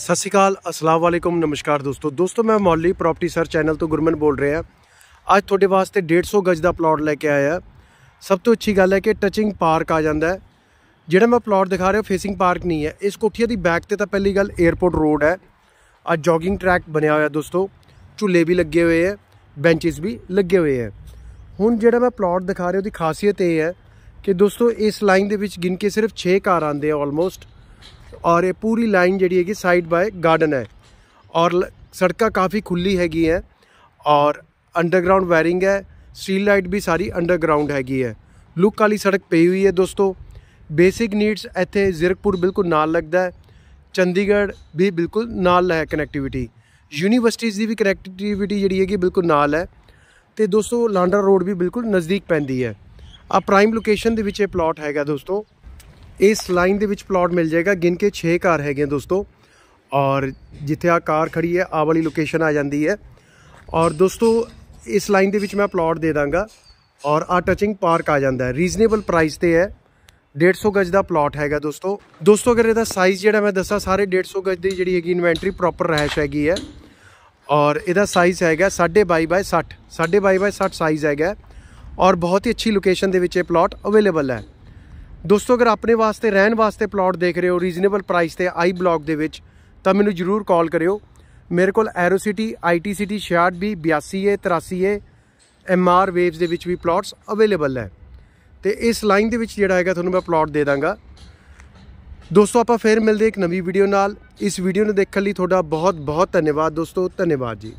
ਸਤਿ ਸ਼੍ਰੀ ਅਕਾਲ ਅਸਲਾਮ ਵਾਲੇਕੁਮ ਨਮਸਕਾਰ ਦੋਸਤੋ ਦੋਸਤੋ ਮੈਂ ਮੌਲੀ ਪ੍ਰਾਪਰਟੀ ਸਰ ਚੈਨਲ ਤੋਂ ਗੁਰਮਨ ਬੋਲ ਰਿਹਾ ਅੱਜ ਤੁਹਾਡੇ ਵਾਸਤੇ 150 ਗਜ ਦਾ ਪਲਾਟ ਲੈ ਕੇ ਆਇਆ ਸਭ ਤੋਂ ਅੱਛੀ ਗੱਲ ਹੈ ਕਿ ਟਚਿੰਗ ਪਾਰਕ ਆ ਜਾਂਦਾ ਹੈ ਜਿਹੜਾ ਮੈਂ ਪਲਾਟ ਦਿਖਾ ਰਿਹਾ ਫੇਸਿੰਗ ਪਾਰਕ ਨਹੀਂ ਹੈ ਇਸ ਕੋਠੀਆ ਦੀ ਬੈਕ ਤੇ ਤਾਂ ਪਹਿਲੀ ਗੱਲ 에어ਪੋਰਟ ਰੋਡ ਹੈ ਆ ਜੋਗਿੰਗ ਟਰੈਕ ਬਣਿਆ ਹੋਇਆ ਦੋਸਤੋ ਝੁੱਲੇ ਵੀ ਲੱਗੇ ਹੋਏ ਆ ਬੈਂਚਸ ਵੀ ਲੱਗੇ ਹੋਏ ਆ ਹੁਣ ਜਿਹੜਾ ਮੈਂ ਪਲਾਟ ਦਿਖਾ ਰਿਹਾ ਉਹਦੀ ਖਾਸੀਅਤ ਇਹ ਹੈ ਕਿ ਦੋਸਤੋ ਇਸ ਲਾਈਨ ਦੇ ਵਿੱਚ ਗਿਣ ਕੇ ਸਿਰਫ 6 ਘਰ ਆਂਦੇ ਆ ਆਲਮੋਸਟ ਔਰ ਇਹ ਪੂਰੀ ਲਾਈਨ ਜਿਹੜੀ ਹੈਗੀ ਸਾਈਡ ਬਾਈ ਗਾਰਡਨ ਹੈ ਔਰ ਸੜਕਾਂ ਕਾਫੀ ਖੁੱਲੀ ਹੈਗੀ ਹੈ ਔਰ ਅੰਡਰਗਰਾਉਂਡ ਵਾਇਰਿੰਗ ਹੈ ਸਟੀਲ ਲਾਈਟ ਵੀ ਸਾਰੀ ਅੰਡਰਗਰਾਉਂਡ ਹੈਗੀ ਹੈ ਲੁੱਕ ਵਾਲੀ ਸੜਕ ਪਈ ਹੋਈ ਹੈ ਦੋਸਤੋ ਬੇਸਿਕ ਨੀਡਸ ਇੱਥੇ ਜ਼ਿਰਕਪੁਰ ਬਿਲਕੁਲ ਨਾਲ ਲੱਗਦਾ ਹੈ ਚੰਡੀਗੜ੍ਹ ਵੀ ਬਿਲਕੁਲ ਨਾਲ ਹੈ ਕਨੈਕਟੀਵਿਟੀ ਯੂਨੀਵਰਸਿਟੀਜ਼ ਦੀ ਵੀ ਕਨੈਕਟੀਵਿਟੀ ਜਿਹੜੀ ਹੈਗੀ ਬਿਲਕੁਲ ਨਾਲ ਹੈ ਤੇ ਦੋਸਤੋ ਲਾਂਡਰ ਰੋਡ ਵੀ ਬਿਲਕੁਲ ਨਜ਼ਦੀਕ ਪੈਂਦੀ ਹੈ ਆ ਪ੍ਰਾਈਮ ਲੋਕੇਸ਼ਨ ਦੇ ਵਿੱਚ ਇਹ ਪਲਾਟ ਹੈਗਾ ਦੋਸਤੋ ਇਸ ਲਾਈਨ ਦੇ ਵਿੱਚ ਪਲਾਟ ਮਿਲ ਜਾਏਗਾ ਗਿਣ ਕੇ 6 ਘਰ ਹੈਗੇ ਦੋਸਤੋ ਔਰ ਜਿੱਥੇ ਆ ਕਾਰ ਖੜੀ ਹੈ ਆ ਵਾਲੀ ਲੋਕੇਸ਼ਨ ਆ ਜਾਂਦੀ ਹੈ ਔਰ ਦੋਸਤੋ ਇਸ ਲਾਈਨ ਦੇ ਵਿੱਚ ਮੈਂ ਪਲਾਟ ਦੇ ਦਾਂਗਾ ਔਰ ਆ ਟਚਿੰਗ ਪਾਰਕ ਆ ਜਾਂਦਾ ਹੈ ਰੀਜ਼ਨੇਬਲ ਪ੍ਰਾਈਸ ਤੇ ਹੈ 150 ਗਜ ਦਾ ਪਲਾਟ ਹੈਗਾ ਦੋਸਤੋ ਦੋਸਤੋ ਅਗਰ ਇਹਦਾ ਸਾਈਜ਼ ਜਿਹੜਾ ਮੈਂ ਦੱਸਾਂ ਸਾਰੇ 150 ਗਜ ਦੀ ਜਿਹੜੀ ਹੈਗੀ ਇਨਵੈਂਟਰੀ ਪ੍ਰੋਪਰ ਰਹਿਸ਼ ਹੈਗੀ ਹੈ ਔਰ ਇਹਦਾ ਸਾਈਜ਼ ਹੈਗਾ 22 ਬਾਈ 60 22 ਬਾਈ 60 ਸਾਈਜ਼ ਹੈਗਾ ਔਰ ਬਹੁਤ ਹੀ ਅੱਛੀ ਲੋਕੇਸ਼ਨ ਦੇ ਵਿੱਚ ਇਹ ਪਲਾਟ ਅਵੇਲੇਬਲ ਹੈ ਦੋਸਤੋ ਅਗਰ ਆਪਣੇ ਵਾਸਤੇ ਰਹਿਣ ਵਾਸਤੇ ਪਲਾਟ ਦੇਖ ਰਹੇ ਹੋ ਰੀਜ਼ਨੇਬਲ ਪ੍ਰਾਈਸ ਤੇ ਆਈ ਬਲੌਕ ਦੇ ਵਿੱਚ ਤਾਂ ਮੈਨੂੰ ਜਰੂਰ ਕਾਲ ਕਰਿਓ ਮੇਰੇ ਕੋਲ aero city IT city 66B 82A 83A MR waves ਦੇ ਵਿੱਚ ਵੀ ਪਲਾਟਸ ਅਵੇਲੇਬਲ ਹੈ ਤੇ ਇਸ ਲਾਈਨ ਦੇ ਵਿੱਚ ਜਿਹੜਾ ਹੈਗਾ ਤੁਹਾਨੂੰ ਮੈਂ ਪਲਾਟ ਦੇ ਦਾਂਗਾ ਦੋਸਤੋ ਆਪਾਂ ਫੇਰ ਮਿਲਦੇ ਇੱਕ ਨਵੀਂ ਵੀਡੀਓ ਨਾਲ ਇਸ ਵੀਡੀਓ ਨੂੰ ਦੇਖਣ ਲਈ ਤੁਹਾਡਾ ਬਹੁਤ ਬਹੁਤ ਧੰਨਵਾਦ ਦੋਸਤੋ ਧੰਨਵਾਦ ਜੀ